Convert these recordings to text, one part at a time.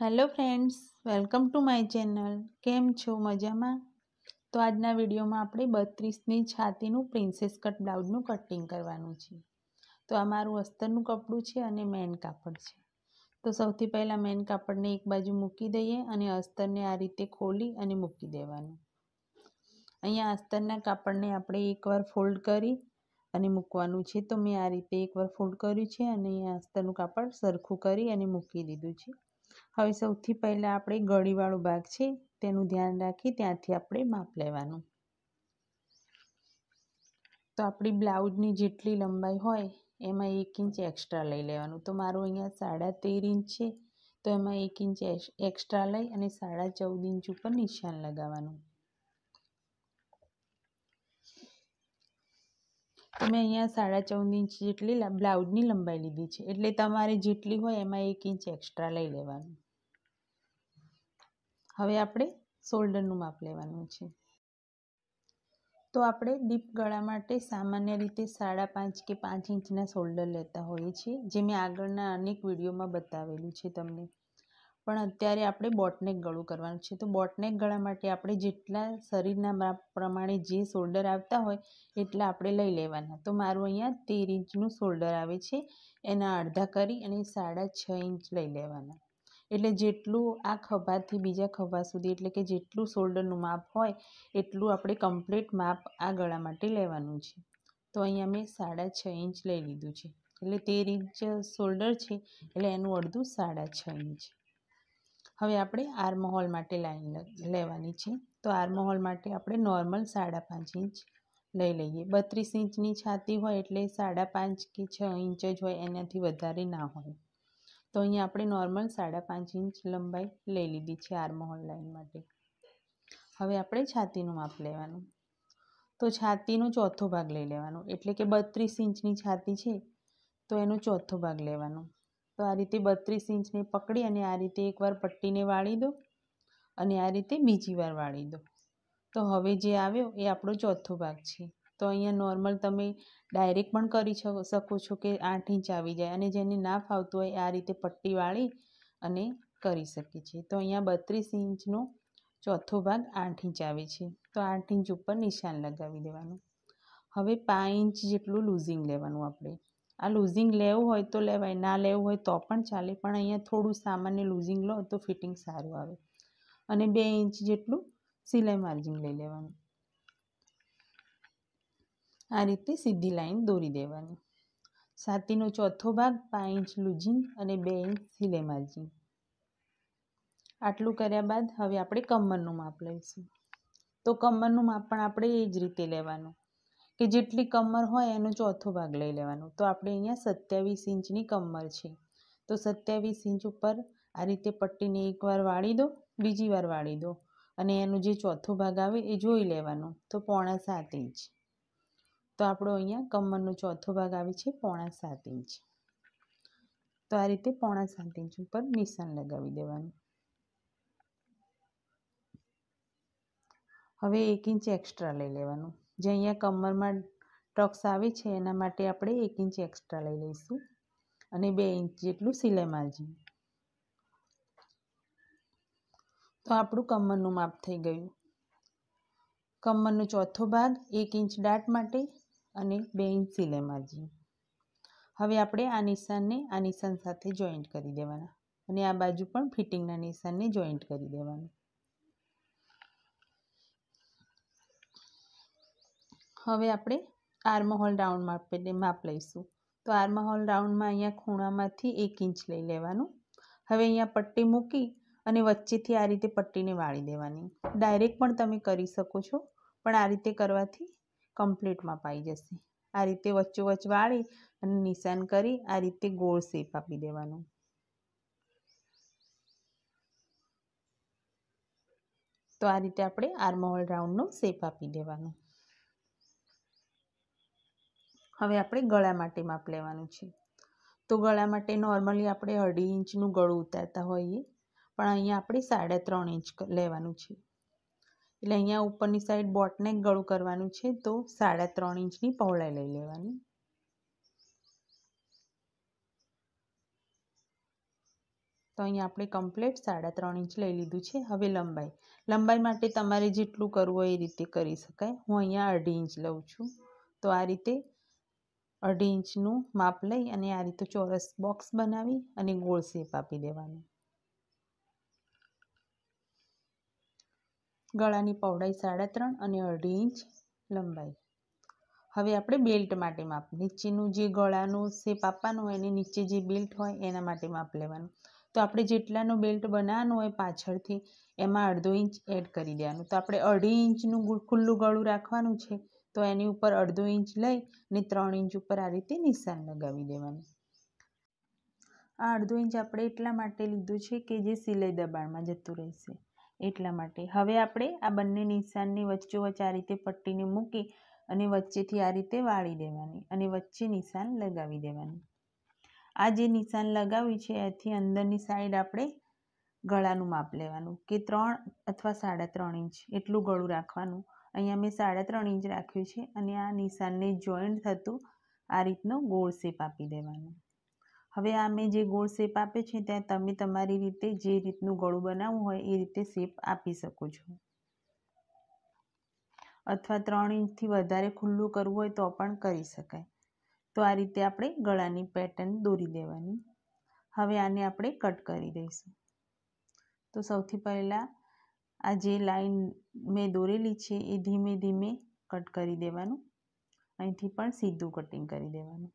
hello friends welcome to my channel કેમ છો મજામાં તો આજના વિડીયોમાં આપણે બત્રીસની છાતીનું પ્રિન્સેસ કટ બ્લાઉઝનું કટિંગ કરવાનું છે તો આ મારું અસ્તરનું કપડું છે અને મેન કાપડ છે તો સૌથી પહેલાં મેન કાપડને એક બાજુ મૂકી દઈએ અને અસ્તરને આ રીતે ખોલી અને મૂકી દેવાનું અહીંયા અસ્તરના કાપડને આપણે એકવાર ફોલ્ડ કરી અને મૂકવાનું છે તો મેં આ રીતે એકવાર ફોલ્ડ કર્યું છે અને અહીંયા અસ્તરનું કાપડ સરખું કરી અને મૂકી દીધું છે હવે સૌથી પહેલાં આપણે ગળીવાળો ભાગ છે તેનું ધ્યાન રાખી ત્યાંથી આપણે માપ લેવાનું તો આપણી બ્લાઉઝની જેટલી લંબાઈ હોય એમાં એક ઇંચ એક્સ્ટ્રા લઈ લેવાનું તો મારું અહીંયા સાડા તેર ઇંચ છે તો એમાં એક ઇંચ એક્સ્ટ્રા લઈ અને સાડા ચૌદ ઇંચ ઉપર નિશાન લગાવવાનું તો મેં અહીંયા સાડા ચૌદ ઇંચ જેટલી બ્લાઉઝની લંબાઈ લીધી છે એટલે તમારે જેટલી હોય એમાં એક ઇંચ એક્સ્ટ્રા લઈ લેવાનું હવે આપણે શોલ્ડરનું માપ લેવાનું છે તો આપણે ડીપ ગળા માટે સામાન્ય રીતે સાડા પાંચ કે પાંચ ઇંચના શોલ્ડર લેતા હોઈએ છીએ જે મેં આગળના અનેક વિડીયોમાં બતાવેલું છે તમને પણ અત્યારે આપણે બોટનેક ગળું કરવાનું છે તો બોટનેક ગળા માટે આપણે જેટલા શરીરના માપ પ્રમાણે જે શોલ્ડર આવતા હોય એટલા આપણે લઈ લેવાના તો મારું અહીંયા તેર ઇંચનું શોલ્ડર આવે છે એના અડધા કરી અને સાડા છ ઇંચ લઈ લેવાના એટલે જેટલું આ ખભાથી બીજા ખભા સુધી એટલે કે જેટલું શોલ્ડરનું માપ હોય એટલું આપણે કમ્પ્લીટ માપ આ ગળા માટે લેવાનું છે તો અહીંયા મેં સાડા છ ઇંચ લઈ લીધું છે એટલે તેર ઇંચ શોલ્ડર છે એટલે એનું અડધું સાડા છ ઇંચ હવે આપણે આર્મહોલ માટે લાઈન લેવાની છે તો આર્મહોલ માટે આપણે નોર્મલ સાડા પાંચ ઇંચ લઈ લઈએ બત્રીસ ઇંચની છાતી હોય એટલે સાડા પાંચ કે છ ઇંચ જ હોય એનાથી વધારે ના હોય તો અહીંયા આપણે નોર્મલ સાડા પાંચ ઇંચ લંબાઈ લઈ લીધી છે આર્મહોલ લાઇન માટે હવે આપણે છાતીનું માપ લેવાનું તો છાતીનો ચોથો ભાગ લઈ લેવાનો એટલે કે બત્રીસ ઇંચની છાતી છે તો એનો ચોથો ભાગ લેવાનો તો આ રીતે બત્રીસ ઇંચને પકડી અને આ રીતે એકવાર પટ્ટીને વાળી દો અને આ રીતે બીજી વાર વાળી દો તો હવે જે આવ્યો એ આપણો ચોથો ભાગ છે તો અહીંયા નોર્મલ તમે ડાયરેક્ટ પણ કરી શકો છો કે આઠ ઇંચ આવી જાય અને જેને ના ફાવતું હોય આ રીતે પટ્ટી વાળી અને કરી શકે છે તો અહીંયા બત્રીસ ઇંચનો ચોથો ભાગ આઠ ઇંચ આવે છે તો આઠ ઇંચ ઉપર નિશાન લગાવી દેવાનું હવે પાંચ ઇંચ જેટલું લૂઝિંગ લેવાનું આપણે આ લૂઝિંગ લેવું હોય તો લેવાય ના લેવું હોય તો પણ ચાલે પણ અહીંયા થોડું સામાન્ય લૂઝિંગ લો તો ફિટિંગ સારું આવે અને બે ઇંચ જેટલું સિલાઈ માર્જિન લઈ લેવાનું આ રીતે સીધી લાઈન દોરી દેવાની સાતીનો ચોથો ભાગ પાંચ ઇંચ લૂઝિંગ અને બે ઇંચ સિલે માર્જિન આટલું કર્યા બાદ હવે આપણે કમરનું માપ લઈશું તો કમરનું માપ પણ આપણે એ જ રીતે લેવાનું કે જેટલી કમર હોય એનો ચોથો ભાગ લઈ લેવાનો તો આપણે અહીંયા સત્યાવીસ ઇંચની કમર છે તો સત્યાવીસ ઇંચ ઉપર આ રીતે પટ્ટીને એકવાર વાળી દો બીજી વાર વાળી દો અને એનો જે ચોથો ભાગ આવે એ જોઈ લેવાનો તો પોણા સાત ઇંચ તો આપણો અહીંયા કમરનો ચોથો ભાગ આવે છે પોણા સાત ઇંચ તો આ રીતે પોણા સાત ઇંચ ઉપર નિશાન લગાવી દેવાનું હવે એક ઇંચ એક્સ્ટ્રા લઈ લેવાનું જે અહીંયા કમરમાં ટ્રક્સ આવે છે એના માટે આપણે એક ઇંચ એક્સ્ટ્રા લઈ લઈશું અને બે ઇંચ જેટલું સિલાઈ માર્જિન તો આપણું કમરનું માપ થઈ ગયું કમરનો ચોથો ભાગ એક ઇંચ દાટ માટે અને બે ઇંચ સિલાઈ માર્જિન હવે આપણે આ નિશાનને આ નિશાન સાથે જોઈન્ટ કરી દેવાના અને આ બાજુ પણ ફિટિંગના નિશાનને જોઈન્ટ કરી દેવાનું હવે આપણે આર્મહોલ રાઉન્ડ માપે માપ લઈશું તો આર્મહોલ રાઉન્ડમાં અહીંયા ખૂણામાંથી એક ઇંચ લઈ લેવાનું હવે અહીંયા પટ્ટી મૂકી અને વચ્ચેથી આ રીતે પટ્ટીને વાળી દેવાની ડાયરેક્ટ પણ તમે કરી શકો છો પણ આ રીતે કરવાથી કમ્પ્લીટ પાઈ જશે આ રીતે વચ્ચો વચ્ચ વાળી અને નિશાન કરી આ રીતે ગોળ શેપ આપી દેવાનું તો આ રીતે આપણે આર્મહોલ રાઉન્ડનો શેપ આપી દેવાનો હવે આપણે ગળા માટે માપ લેવાનું છે તો ગળા માટે નોર્મલી આપણે અઢી ઇંચનું ગળું ઉતારતા હોઈએ પણ અહીંયા આપણે સાડા ત્રણ ઇંચ લેવાનું છે એટલે અહીંયા ઉપરની સાઈડ બોટને ગળું કરવાનું છે તો સાડા ત્રણ ઇંચની પહોળાઈ લઈ લેવાની તો અહીંયા આપણે કમ્પ્લીટ સાડા ત્રણ ઇંચ લઈ લીધું છે હવે લંબાઈ લંબાઈ માટે તમારે જેટલું કરવું હોય એ રીતે કરી શકાય હું અહીંયા અઢી ઇંચ લઉં છું તો આ રીતે અઢી ઇંચનું માપ લઈ અને આ રીતે ચોરસ બોક્સ બનાવી અને ગોળ શેપ આપી દેવાનું ગળાની પહોળાઈ સાડા ત્રણ અને અઢી ઇંચ લંબાઈ હવે આપણે બેલ્ટ માટે માપ નીચેનું જે ગળાનું શેપ આપવાનું હોય અને નીચે જે બેલ્ટ હોય એના માટે માપ લેવાનું તો આપણે જેટલાનો બેલ્ટ બનાવવાનો હોય પાછળથી એમાં અડધો ઇંચ એડ કરી દેવાનું તો આપણે અઢી ઇંચનું ખુલ્લું ગળું રાખવાનું છે તો એની ઉપર અડધો ઇંચ લઈ અને ત્રણ ઇંચ ઉપર આ રીતે નિશાન લગાવી દેવાનું આ અડધો ઇંચ આપણે એટલા માટે લીધું છે કે જે સિલાઈ દબાણમાં જતું રહેશે એટલા માટે હવે આપણે આ બંને નિશાનની વચ્ચોવચ્ચ આ રીતે પટ્ટીને મૂકી અને વચ્ચેથી આ રીતે વાળી દેવાની અને વચ્ચે નિશાન લગાવી દેવાની આ જે નિશાન લગાવ્યું છે એથી અંદરની સાઈડ આપણે ગળાનું માપ લેવાનું કે ત્રણ અથવા સાડા ત્રણ ઇંચ એટલું ગળું રાખવાનું અહીંયા મેં સાડા ત્રણ ઇંચ રાખ્યું છે અને આ નિશાનને જોઈન્ટ થતું આ રીતનો ગોળ શેપ આપી દેવાનું હવે આ મેં જે ગોળ શેપ આપે છે ત્યાં તમે તમારી રીતે જે રીતનું ગળું બનાવવું હોય એ રીતે શેપ આપી શકો છો અથવા ત્રણ ઇંચથી વધારે ખુલ્લું કરવું હોય તો પણ કરી શકાય તો આ રીતે આપણે ગળાની પેટર્ન દોરી દેવાની હવે આને આપણે કટ કરી દઈશું તો સૌથી પહેલાં આ જે લાઈન મેં દોરેલી છે એ ધીમે ધીમે કટ કરી દેવાનું અહીંથી પણ સીધું કટિંગ કરી દેવાનું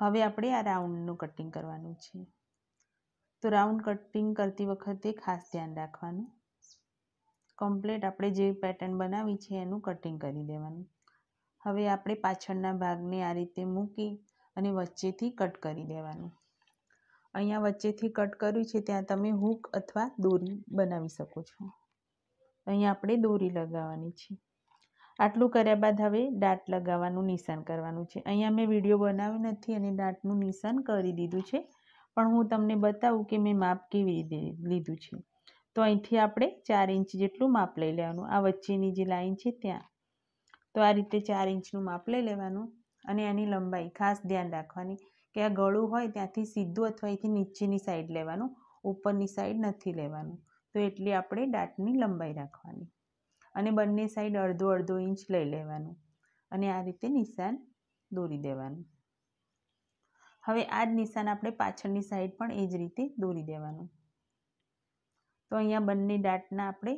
હવે આપણે આ રાઉન્ડનું કટિંગ કરવાનું છે તો રાઉન્ડ કટિંગ કરતી વખતે ખાસ ધ્યાન રાખવાનું કમ્પ્લેટ આપણે જે પેટર્ન બનાવી છે એનું કટિંગ કરી દેવાનું હવે આપણે પાછળના ભાગને આ રીતે મૂકી અને વચ્ચેથી કટ કરી દેવાનું અહીંયા વચ્ચેથી કટ કર્યું છે ત્યાં તમે હૂક અથવા દોરી બનાવી શકો છો અહીંયા આપણે દોરી લગાવવાની છે આટલું કર્યા બાદ હવે દાંત લગાવવાનું નિશાન કરવાનું છે અહીંયા મેં વિડીયો બનાવ્યો નથી અને દાંતનું નિશાન કરી દીધું છે પણ હું તમને બતાવું કે મેં માપ કેવી રીતે લીધું છે તો અહીંથી આપણે ચાર ઇંચ જેટલું માપ લઈ લેવાનું આ વચ્ચેની જે લાઈન છે ત્યાં તો આ રીતે ચાર ઇંચનું માપ લઈ લેવાનું અને એની લંબાઈ ખાસ ધ્યાન રાખવાની કે આ ગળું હોય ત્યાંથી સીધું અથવા અહીંથી નીચેની સાઈડ લેવાનું ઉપરની સાઈડ નથી લેવાનું તો એટલી આપણે દાંતની લંબાઈ રાખવાની અને બંને સાઈડ અડધો અડધો ઇંચ લઈ લેવાનું અને આ રીતે નિશાન દોરી દેવાનું હવે આ જ નિશાન આપણે પાછળની સાઈડ પણ એ જ રીતે દોરી દેવાનું તો અહીંયા બંને દાંતના આપણે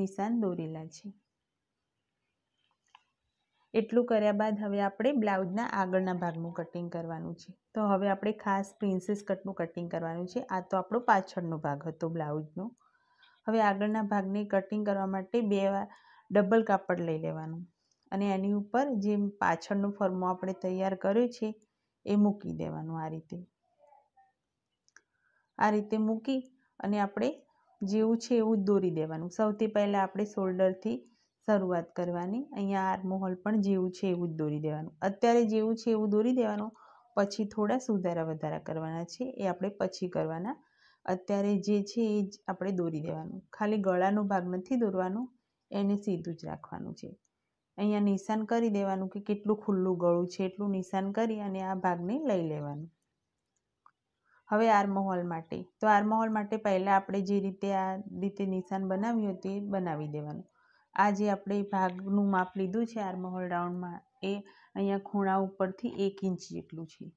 નિશાન દોરેલા છે એટલું કર્યા બાદ હવે આપણે બ્લાઉઝના આગળના ભાગનું કટિંગ કરવાનું છે તો હવે આપણે ખાસ પ્રિન્સેસ કટનું કટિંગ કરવાનું છે આ તો આપણો પાછળનો ભાગ હતો બ્લાઉઝનો હવે આગળના ભાગને કટિંગ કરવા માટે બે વાર ડબલ કાપડ લઈ લેવાનું અને એની ઉપર જે પાછળનું ફરમો આપણે તૈયાર કર્યો છે એ મૂકી દેવાનું આ રીતે આ રીતે મૂકી અને આપણે જેવું છે એવું જ દોરી દેવાનું સૌથી પહેલાં આપણે શોલ્ડરથી શરૂઆત કરવાની અહીંયા આર્મોહોલ પણ જેવું છે એવું જ દોરી દેવાનું અત્યારે જેવું છે એવું દોરી દેવાનું પછી થોડા સુધારા વધારા કરવાના છે એ આપણે પછી કરવાના અત્યારે જે છે એ જ આપણે દોરી દેવાનું ખાલી ગળાનો ભાગ નથી દોરવાનું એને સીધું જ રાખવાનું છે અહીંયા નિશાન કરી દેવાનું કે કેટલું ખુલ્લું ગળું છે એટલું નિશાન કરી અને આ ભાગને લઈ લેવાનું હવે આર્મહોલ માટે તો આર્મહોલ માટે પહેલાં આપણે જે રીતે આ રીતે નિશાન બનાવ્યું હતું એ બનાવી દેવાનું આ જે આપણે ભાગનું માપ લીધું છે આર્મહોલ રાઉન્ડમાં એ અહીંયા ખૂણા ઉપરથી એક ઇંચ જેટલું છે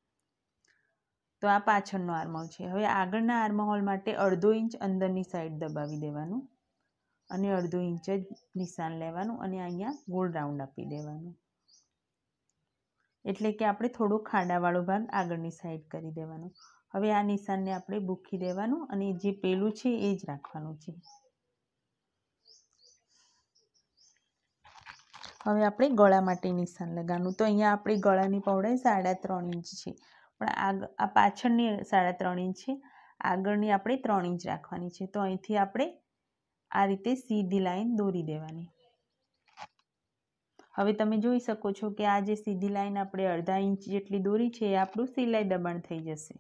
તો આ પાછળનો આર્મહોલ છે હવે આગળના આર્મહોલ માટે અડધો ઇંચ અંદરની સાઈડ દબાવી દેવાનું અને અડધો ઇંચ જ નિશાન લેવાનું અને અહીંયા ગોળ રાઉન્ડ આપી દેવાનું એટલે કે આપણે થોડો ખાડાવાળો ભાગ આગળની સાઈડ કરી દેવાનો હવે આ નિશાનને આપણે ભૂખી દેવાનું અને જે પેલું છે એ જ રાખવાનું છે હવે આપણે ગળા માટે નિશાન લગાવવાનું તો અહીંયા આપણી ગળાની પહોળાઈ સાડા ત્રણ ઇંચ છે પણ આગ આ પાછળની સાડા ત્રણ ઇંચ છે આગળની આપણે ત્રણ ઇંચ રાખવાની છે તો અહીંથી આપણે આ રીતે સીધી લાઈન દોરી દેવાની હવે તમે જોઈ શકો છો કે આ જે સીધી લાઈન આપણે અડધા ઇંચ જેટલી દોરી છે એ આપણું સિલાઈ દબાણ થઈ જશે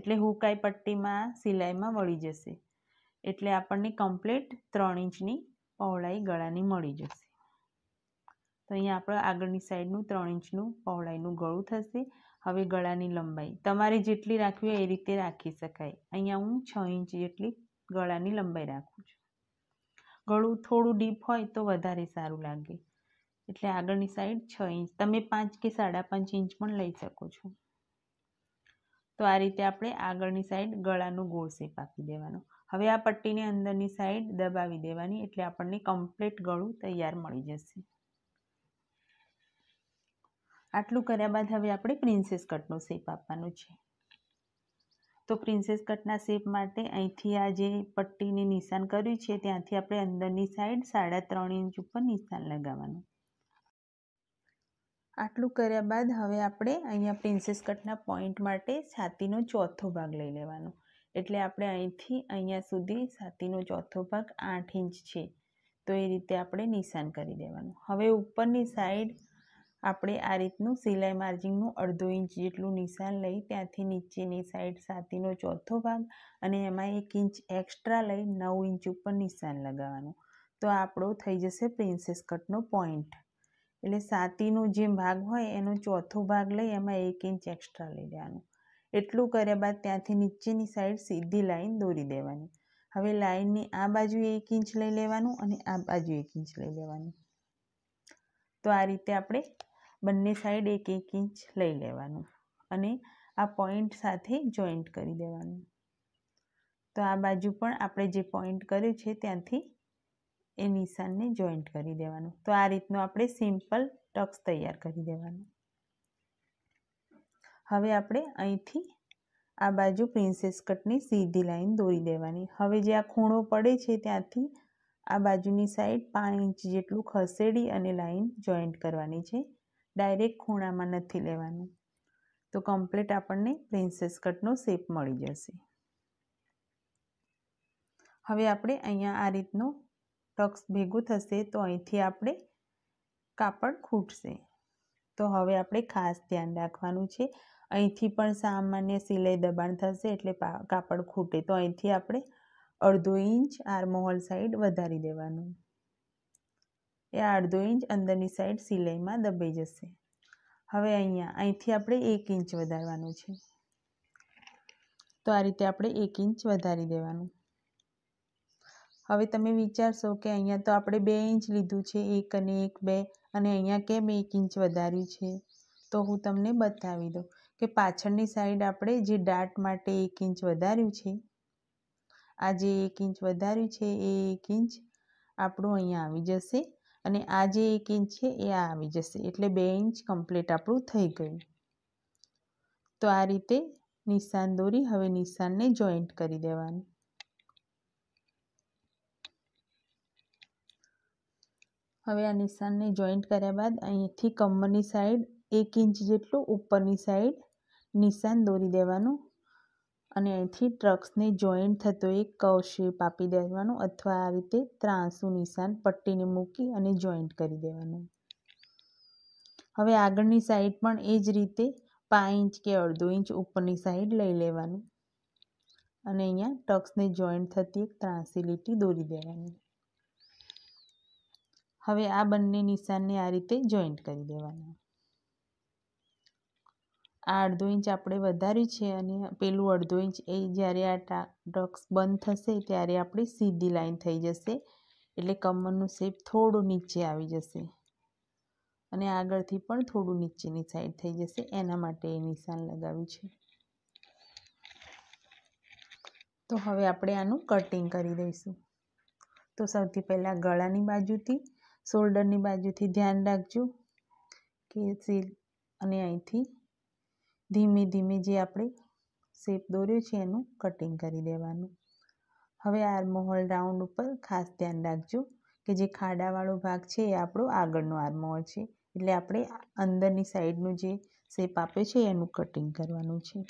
એટલે હુકાઈ પટ્ટીમાં સિલાઈમાં વળી જશે એટલે આપણને કમ્પ્લીટ ત્રણ ઇંચની પહોળાઈ ગળાની મળી જશે તો અહીંયા આપણે આગળની સાઈડનું ત્રણ ઇંચનું પહોળાઈનું ગળું થશે હવે ગળાની લંબાઈ તમારે જેટલી રાખવી હોય એ રીતે રાખી શકાય અહીંયા હું છ ઇંચ જેટલી ગળાની લંબાઈ રાખું છું ગળું થોડું ડીપ હોય તો વધારે સારું લાગે એટલે આગળની સાઈડ છ ઇંચ તમે પાંચ કે સાડા પાંચ ઇંચ પણ લઈ શકો છો તો આ રીતે આપણે આગળની સાઈડ ગળાનું ગોળ શેપ આપી દેવાનો હવે આ પટ્ટીની અંદરની સાઈડ દબાવી દેવાની એટલે આપણને કમ્પ્લીટ ગળું તૈયાર મળી જશે આટલું કર્યા બાદ હવે આપણે પ્રિન્સેસ કટનો શેપ આપવાનો છે તો પ્રિન્સેસ કટના શેપ માટે અહીંથી આ જે પટ્ટીને નિશાન કર્યું છે ત્યાંથી આપણે અંદરની સાઈડ સાડા ત્રણ ઇંચ ઉપર નિશાન લગાવવાનું આટલું કર્યા બાદ હવે આપણે અહીંયા પ્રિન્સેસ કટના પોઈન્ટ માટે છાતીનો ચોથો ભાગ લઈ લેવાનો એટલે આપણે અહીંથી અહીંયા સુધી છાતીનો ચોથો ભાગ આઠ ઇંચ છે તો એ રીતે આપણે નિશાન કરી દેવાનું હવે ઉપરની સાઈડ આપણે આ રીતનું સિલાઈ માર્જિંગનું અડધો ઇંચ જેટલું નિશાન લઈ ત્યાંથી નીચેની સાઈડ સાતીનો ચોથો ભાગ અને એમાં એક ઇંચ એક્સ્ટ્રા લઈ નવ ઇંચ ઉપર નિશાન લગાવવાનું તો આપણો થઈ જશે પ્રિન્સેસ કટનો પોઈન્ટ એટલે સાતીનો જે ભાગ હોય એનો ચોથો ભાગ લઈ એમાં એક ઇંચ એક્સ્ટ્રા લઈ લેવાનું એટલું કર્યા બાદ ત્યાંથી નીચેની સાઈડ સીધી લાઈન દોરી દેવાની હવે લાઈનની આ બાજુ એક ઇંચ લઈ લેવાનું અને આ બાજુ એક ઇંચ લઈ લેવાનું તો આ રીતે આપણે બંને સાઈડ એક એક ઇંચ લઈ લેવાનું અને આ પોઈન્ટ સાથે જોઈન્ટ કરી દેવાનું તો આ બાજુ પણ આપણે જે પોઈન્ટ કર્યું છે ત્યાંથી એ નિશાનને જોઈન્ટ કરી દેવાનું તો આ રીતનું આપણે સિમ્પલ ટક્સ તૈયાર કરી દેવાનું હવે આપણે અહીંથી આ બાજુ પ્રિન્સેસ કટની સીધી લાઈન દોરી દેવાની હવે જે આ ખૂણો પડે છે ત્યાંથી આ બાજુની સાઈડ પાંચ ઇંચ જેટલું ખસેડી અને લાઈન જોઈન્ટ કરવાની છે ડાયરેક્ટ ખૂણામાં નથી લેવાનું તો કમ્પ્લીટ આપણને પ્રિન્સેસ કટનો શેપ મળી જશે હવે આપણે અહીંયા આ રીતનો ટક્સ ભેગું થશે તો અહીંથી આપણે કાપડ ખૂટશે તો હવે આપણે ખાસ ધ્યાન રાખવાનું છે અહીંથી પણ સામાન્ય સિલાઈ દબાણ થશે એટલે કાપડ ખૂટે તો અહીંથી આપણે અડધો ઇંચ આર્મોહોલ સાઈડ વધારી દેવાનું એ અડધો ઇંચ અંદરની સાઈડ સિલાઈમાં દબાઈ જશે હવે અહીંયા અહીંથી આપણે એક ઇંચ વધારવાનું છે તો આ રીતે આપણે એક ઇંચ વધારી દેવાનું હવે તમે વિચારશો કે અહીંયા તો આપણે બે ઇંચ લીધું છે એક અને એક બે અને અહીંયા કેમ એક ઇંચ વધાર્યું છે તો હું તમને બતાવી દઉં કે પાછળની સાઈડ આપણે જે ડાટ માટે એક ઇંચ વધાર્યું છે આ જે એક ઇંચ વધાર્યું છે એ એક ઇંચ આપણું અહીંયા આવી જશે અને આ જે એક ઇંચ છે એ આ આવી જશે એટલે બે ઇંચ કમ્પ્લીટ આપણું થઈ ગયું તો આ રીતે નિશાન દોરી હવે નિશાનને જોઈન્ટ કરી દેવાનું હવે આ નિશાનને જોઈન્ટ કર્યા બાદ અહીંથી કમરની સાઈડ એક ઇંચ જેટલું ઉપરની સાઈડ નિશાન દોરી દેવાનું અને અહીંથી ટ્રક્સને જોઈન્ટ થતો એક કવ શેપ આપી દેવાનો અથવા આ રીતે ત્રાંસું નિશાન પટ્ટીને મૂકી અને જોઈન્ટ કરી દેવાનું હવે આગળની સાઈડ પણ એ જ રીતે પાંચ ઇંચ કે અડધો ઇંચ ઉપરની સાઈડ લઈ લેવાનું અને અહીંયા ટ્રક્સને જોઈન્ટ થતી એક ત્રાંસી લીટી દોરી દેવાની હવે આ બંને નિશાનને આ રીતે જોઈન્ટ કરી દેવાના આ અડધો ઇંચ આપણે વધાર્યું છે અને પેલું અડધો ઇંચ એ જ્યારે આ ટાટક્સ બંધ થશે ત્યારે આપણી સીધી લાઈન થઈ જશે એટલે કમરનું શેપ થોડું નીચે આવી જશે અને આગળથી પણ થોડું નીચેની સાઈડ થઈ જશે એના માટે એ નિશાન લગાવ્યું છે તો હવે આપણે આનું કટિંગ કરી દઈશું તો સૌથી પહેલાં ગળાની બાજુથી શોલ્ડરની બાજુથી ધ્યાન રાખજો કે સીલ અને અહીંથી ધીમે ધીમે જે આપણે શેપ દોર્યો છે એનું કટિંગ કરી દેવાનું હવે આર્મહોલ રાઉન્ડ ઉપર ખાસ ધ્યાન રાખજો કે જે ખાડાવાળો ભાગ છે એ આપણો આગળનો આર્મહોલ છે એટલે આપણે અંદરની સાઈડનું જે શેપ આપે છે એનું કટિંગ કરવાનું છે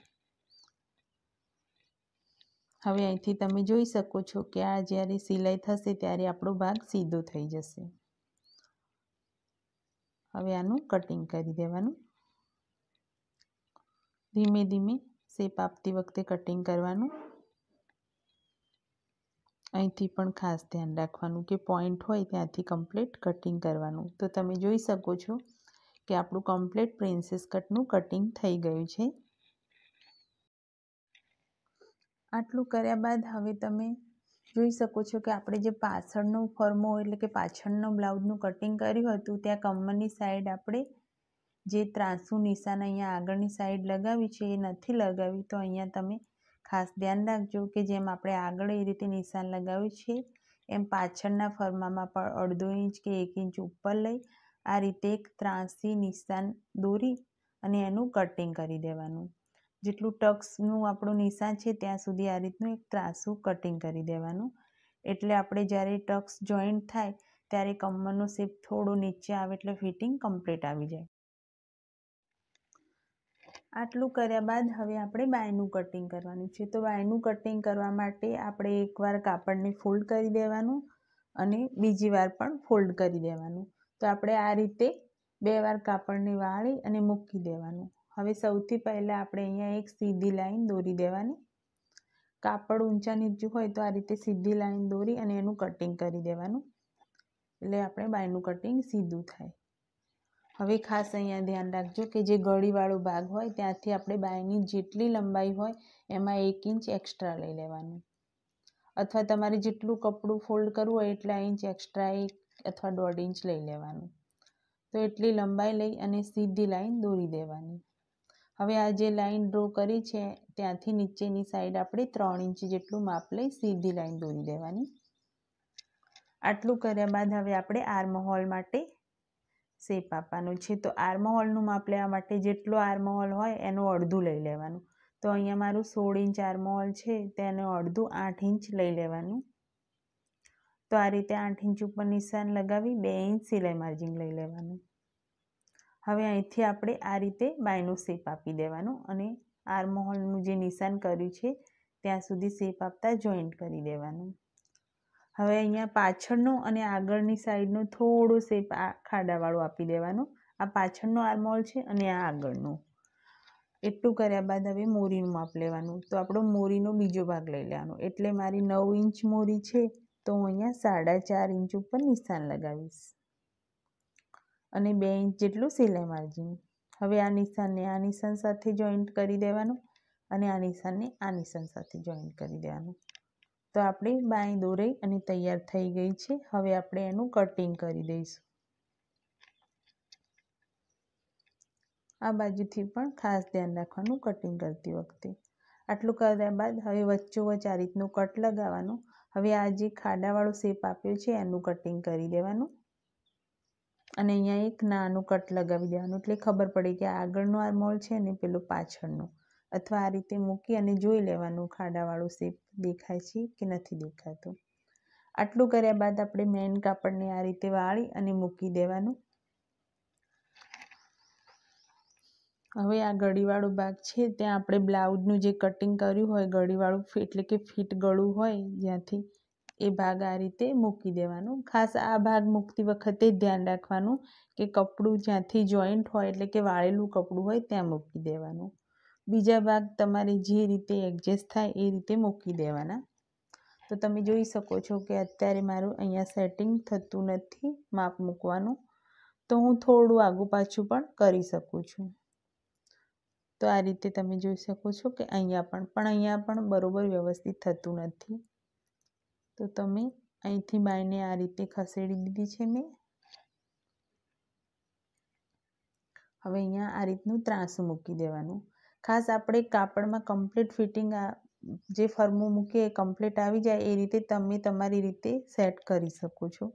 હવે અહીંથી તમે જોઈ શકો છો કે આ જ્યારે સિલાઈ થશે ત્યારે આપણો ભાગ સીધો થઈ જશે હવે આનું કટિંગ કરી દેવાનું ધીમે ધીમે શેપ આપતી વખતે કટિંગ કરવાનું અહીંથી પણ ખાસ ધ્યાન રાખવાનું કે પોઈન્ટ હોય ત્યાંથી કમ્પ્લીટ કટિંગ કરવાનું તો તમે જોઈ શકો છો કે આપણું કમ્પ્લીટ પ્રિન્સેસ કટનું કટિંગ થઈ ગયું છે આટલું કર્યા બાદ હવે તમે જોઈ શકો છો કે આપણે જે પાછળનું ફરમો એટલે કે પાછળનો બ્લાઉઝનું કટિંગ કર્યું હતું ત્યાં કમરની સાઈડ આપણે જે ત્રાસુ નિશાન અહીંયા આગળની સાઈડ લગાવી છે એ નથી લગાવી તો અહીંયા તમે ખાસ ધ્યાન રાખજો કે જેમ આપણે આગળ એ રીતે નિશાન લગાવ્યું છે એમ પાછળના ફરમામાં પણ અડધો ઇંચ કે એક ઇંચ ઉપર લઈ આ રીતે એક ત્રાંસી નિશાન દોરી અને એનું કટિંગ કરી દેવાનું જેટલું ટક્સનું આપણું નિશાન છે ત્યાં સુધી આ રીતનું એક ત્રાસું કટિંગ કરી દેવાનું એટલે આપણે જ્યારે ટક્સ જોઈન્ટ થાય ત્યારે કમરનો શેપ થોડું નીચે આવે એટલે ફિટિંગ કમ્પ્લીટ આવી જાય આટલું કર્યા બાદ હવે આપણે બાયનું કટિંગ કરવાનું છે તો બાયનું કટિંગ કરવા માટે આપણે એકવાર કાપડને ફોલ્ડ કરી દેવાનું અને બીજી વાર પણ ફોલ્ડ કરી દેવાનું તો આપણે આ રીતે બે વાર કાપડને વાળી અને મૂકી દેવાનું હવે સૌથી પહેલાં આપણે અહીંયા એક સીધી લાઈન દોરી દેવાની કાપડ ઊંચા નીચું હોય તો આ રીતે સીધી લાઈન દોરી અને એનું કટિંગ કરી દેવાનું એટલે આપણે બાયનું કટિંગ સીધું થાય હવે ખાસ અહીંયા ધ્યાન રાખજો કે જે ગળીવાળો ભાગ હોય ત્યાંથી આપણે બાયની જેટલી લંબાઈ હોય એમાં એક ઇંચ એક્સ્ટ્રા લઈ લેવાનું અથવા તમારે જેટલું કપડું ફોલ્ડ કરવું હોય એટલા ઇંચ એક્સ્ટ્રા એક અથવા દોઢ ઇંચ લઈ લેવાનું તો એટલી લંબાઈ લઈ અને સીધી લાઈન દોરી દેવાની હવે આ જે લાઈન ડ્રો કરી છે ત્યાંથી નીચેની સાઈડ આપણે ત્રણ ઇંચ જેટલું માપ લઈ સીધી લાઈન દોરી દેવાની આટલું કર્યા બાદ હવે આપણે આર્મહોલ માટે સેપ આપવાનું છે તો આર્મહોલનું માપ લેવા માટે જેટલો આર્મહોલ હોય એનું અડધું લઈ લેવાનું તો અહીંયા મારું સોળ ઇંચ આર્મહોલ છે તેને અડધું આઠ ઇંચ લઈ લેવાનું તો આ રીતે આઠ ઇંચ ઉપર નિશાન લગાવી બે ઇંચ સિલાઈ માર્જિન લઈ લેવાનું હવે અહીંથી આપણે આ રીતે બાયનું સેપ આપી દેવાનું અને આર્મહોલનું જે નિશાન કર્યું છે ત્યાં સુધી શેપ આપતા જોઈન્ટ કરી દેવાનું હવે અહીંયા પાછળનો અને આગળની સાઈડનો થોડો શેપ આ ખાડાવાળો આપી દેવાનો આ પાછળનો આરમોલ છે અને આ આગળનો એટલું કર્યા બાદ હવે મોરીનું માપ લેવાનું તો આપણો મોરીનો બીજો ભાગ લઈ લેવાનો એટલે મારી નવ ઇંચ મોરી છે તો હું અહીંયા સાડા ચાર ઇંચ ઉપર નિશાન લગાવીશ અને બે ઇંચ જેટલું સિલાઈ માર્જિન હવે આ નિશાનને આ નિશાન સાથે જોઈન્ટ કરી દેવાનું અને આ નિશાનને આ નિશાન સાથે જોઈન્ટ કરી દેવાનું તો આપણે બાંય દોરાઈ અને તૈયાર થઈ ગઈ છે હવે આપણે એનું કટિંગ કરી દઈશું આ બાજુથી પણ ખાસ ધ્યાન રાખવાનું કટિંગ કરતી વખતે આટલું કર્યા બાદ હવે વચ્ચોવચ આ રીતનું કટ લગાવવાનું હવે આ જે ખાડાવાળો શેપ આપ્યો છે એનું કટિંગ કરી દેવાનું અને અહીંયા એક નાનું કટ લગાવી દેવાનું એટલે ખબર પડે કે આગળનું આ મોલ છે ને પેલું પાછળનું અથવા આ રીતે મૂકી અને જોઈ લેવાનું ખાડાવાળું શેપ દેખાય છે કે નથી દેખાતું આટલું કર્યા બાદ આપણે મેન કાપડને આ રીતે વાળી અને મૂકી દેવાનું હવે આ ગળીવાળો ભાગ છે ત્યાં આપણે બ્લાઉઝનું જે કટિંગ કર્યું હોય ગળીવાળું એટલે કે ફિટ ગળું હોય જ્યાંથી એ ભાગ આ રીતે મૂકી દેવાનું ખાસ આ ભાગ મૂકતી વખતે ધ્યાન રાખવાનું કે કપડું જ્યાંથી જોઈન્ટ હોય એટલે કે વાળેલું કપડું હોય ત્યાં મૂકી દેવાનું બીજા ભાગ તમારે જે રીતે એડજસ્ટ થાય એ રીતે મૂકી દેવાના તો તમે જોઈ શકો છો કે અત્યારે મારું અહીંયા સેટિંગ થતું નથી માપ મૂકવાનું તો હું થોડું આગું પાછું પણ કરી શકું છું તો આ રીતે તમે જોઈ શકો છો કે અહીંયા પણ પણ અહીંયા પણ બરાબર વ્યવસ્થિત થતું નથી તો તમે અહીંથી બાઈને આ રીતે ખસેડી દીધી છે મેં હવે અહીંયા આ રીતનું ત્રાંસું મૂકી દેવાનું ખાસ આપણે કાપડમાં કમ્પ્લીટ ફિટિંગ જે ફરમું મૂકીએ એ કમ્પ્લીટ આવી જાય એ રીતે તમે તમારી રીતે સેટ કરી શકો છો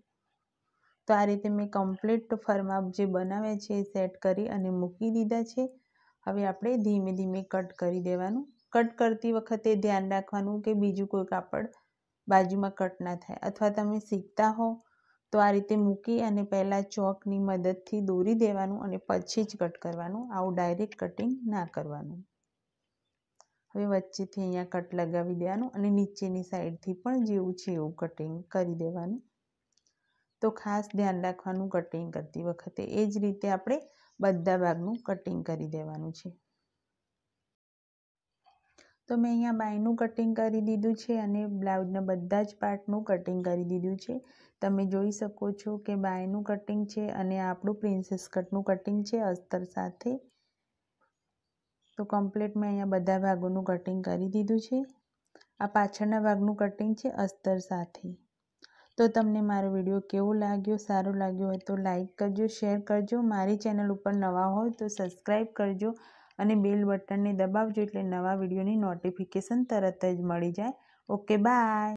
તો આ રીતે મેં કમ્પ્લીટ ફરમા જે બનાવ્યા છે એ સેટ કરી અને મૂકી દીધા છે હવે આપણે ધીમે ધીમે કટ કરી દેવાનું કટ કરતી વખતે ધ્યાન રાખવાનું કે બીજું કોઈ કાપડ બાજુમાં કટ ના થાય અથવા તમે શીખતા હો તો આ રીતે મૂકી અને પહેલાં ચોકની મદદથી દોરી દેવાનું અને પછી જ કટ કરવાનું આવું ડાયરેક્ટ કટિંગ ના કરવાનું હવે વચ્ચેથી અહીંયા કટ લગાવી દેવાનું અને નીચેની સાઈડથી પણ જેવું છે એવું કટિંગ કરી દેવાનું તો ખાસ ધ્યાન રાખવાનું કટિંગ કરતી વખતે એ જ રીતે આપણે બધા ભાગનું કટિંગ કરી દેવાનું છે તો મેં અહીંયા બાયનું કટિંગ કરી દીધું છે અને બ્લાઉઝના બધા જ પાર્ટનું કટિંગ કરી દીધું છે તમે જોઈ શકો છો કે બાયનું કટિંગ છે અને આપણું પ્રિન્સેસ કટનું કટિંગ છે અસ્તર સાથે તો કમ્પ્લીટ મેં અહીંયા બધા ભાગોનું કટિંગ કરી દીધું છે આ પાછળના ભાગનું કટિંગ છે અસ્તર સાથે તો તમને મારો વિડીયો કેવો લાગ્યો સારો લાગ્યો હોય તો લાઈક કરજો શેર કરજો મારી ચેનલ ઉપર નવા હોય તો સબસ્ક્રાઈબ કરજો અને બેલ બટનને દબાવજો એટલે નવા વિડીયોની નોટિફિકેશન તરત જ મળી જાય ઓકે બાય